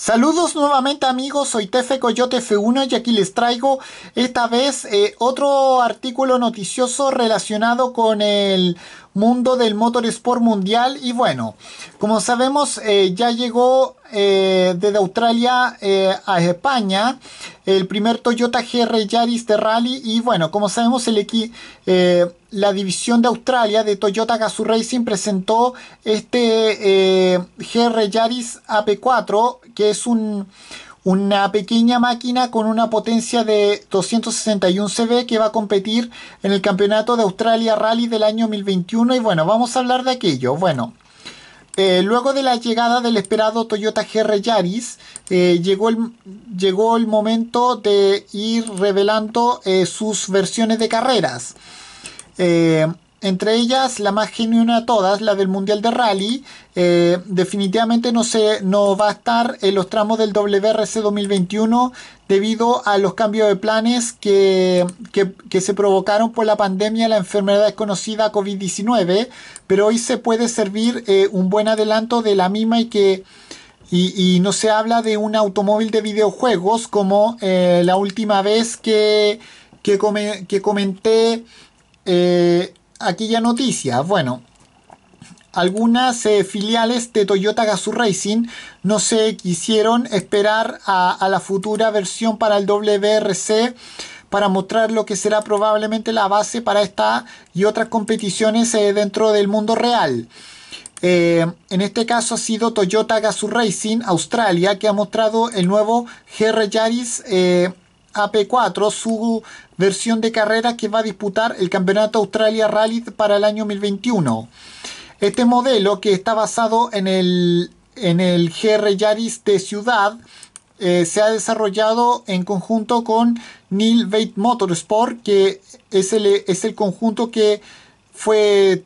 Saludos nuevamente amigos, soy Tefe Coyote F1 y aquí les traigo esta vez eh, otro artículo noticioso relacionado con el mundo del motorsport mundial. Y bueno, como sabemos, eh, ya llegó eh, desde Australia eh, a España el primer Toyota GR Yaris de rally. Y bueno, como sabemos, el equi la división de Australia de Toyota Gazoo Racing presentó este GR Yaris AP4, que es un una pequeña máquina con una potencia de 261 CV que va a competir en el campeonato de Australia Rally del año 2021 y bueno, vamos a hablar de aquello. Bueno, eh, luego de la llegada del esperado Toyota GR Yaris, eh, llegó, el, llegó, el, momento de ir revelando eh, sus versiones de carreras entre ellas la más genuina de todas, la del Mundial de Rally, eh, definitivamente no, se, no va a estar en los tramos del WRC 2021 debido a los cambios de planes que, se provocaron por la pandemia, la enfermedad desconocida COVID-19, pero hoy se puede servir eh, un buen adelanto de la misma y que... Y, no se habla de un automóvil de videojuegos como eh, la última vez que, que, comenté aquella noticia? Bueno, algunas eh, filiales de Toyota Gazoo Racing no se quisieron esperar a, la futura versión para el WRC para mostrar lo que será probablemente la base para esta y otras competiciones eh, dentro del mundo real. Eh, en este caso ha sido Toyota Gazoo Racing Australia que ha mostrado el nuevo GR Yaris AP4, su versión de carrera que va a disputar el Campeonato Australia Rally para el año 2021. Este modelo que está basado en el, en el GR Yaris de ciudad eh, se ha desarrollado en conjunto con Neil Motorsport, que es el, es el conjunto que fue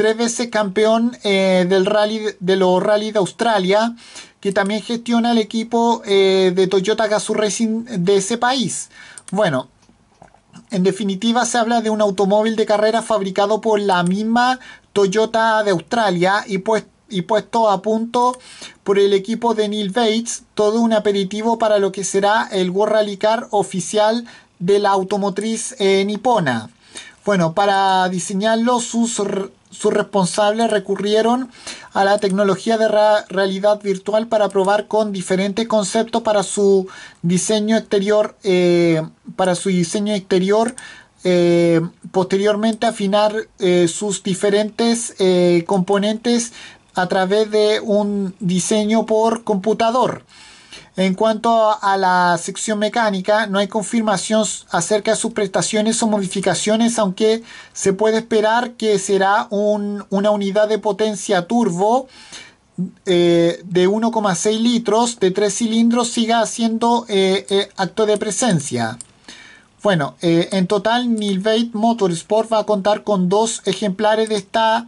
tres veces campeón eh, del rally, de los rally de Australia, que también gestiona el equipo eh, de Toyota Gazoo Racing de ese país. Bueno, en definitiva se habla de un automóvil de carrera fabricado por la misma Toyota de Australia y puesto y puesto a punto por el equipo de Neil Bates, todo un aperitivo para lo que será el World Rally Car oficial de la automotriz eh, nipona. Bueno, para diseñarlo sus sus responsables recurrieron a la tecnología de realidad virtual para probar con diferentes conceptos para su diseño exterior, eh, para su diseño eh, posteriormente afinar eh, sus diferentes componentes a través de un diseño por computador. En cuanto a la sección mecánica, no hay confirmación acerca de sus prestaciones o modificaciones, aunque se puede esperar que será una unidad de potencia turbo eh, de 1,6 litros de 3 cilindros siga haciendo eh, eh, acto de presencia. Bueno, en total Nilvate Motorsport va a contar con dos ejemplares de esta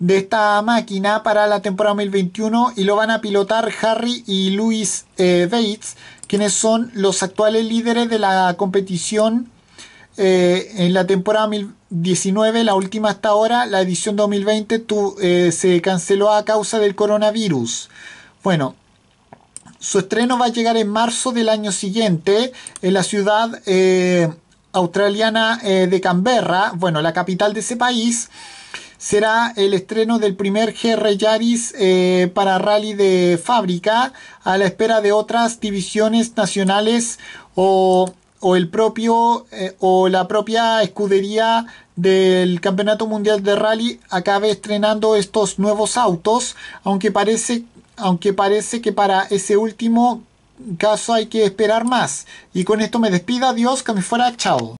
de esta máquina para la temporada 2021 y lo van a pilotar Harry y Louis eh, Bates, quienes son los actuales líderes de la competición eh, en la temporada 2019, la última hasta ahora, la edición 2020 eh, se canceló a causa del coronavirus. Bueno, su estreno va a llegar en marzo del año siguiente en la ciudad australiana de Canberra, bueno, la capital de ese país será el estreno del primer GR Yaris eh, para rally de fábrica a la espera de otras divisiones nacionales o, o el propio eh, o la propia escudería del Campeonato Mundial de Rally acabe estrenando estos nuevos autos, aunque parece, aunque parece que para ese último caso hay que esperar más. Y con esto me despido, adiós, que me fuera, chao.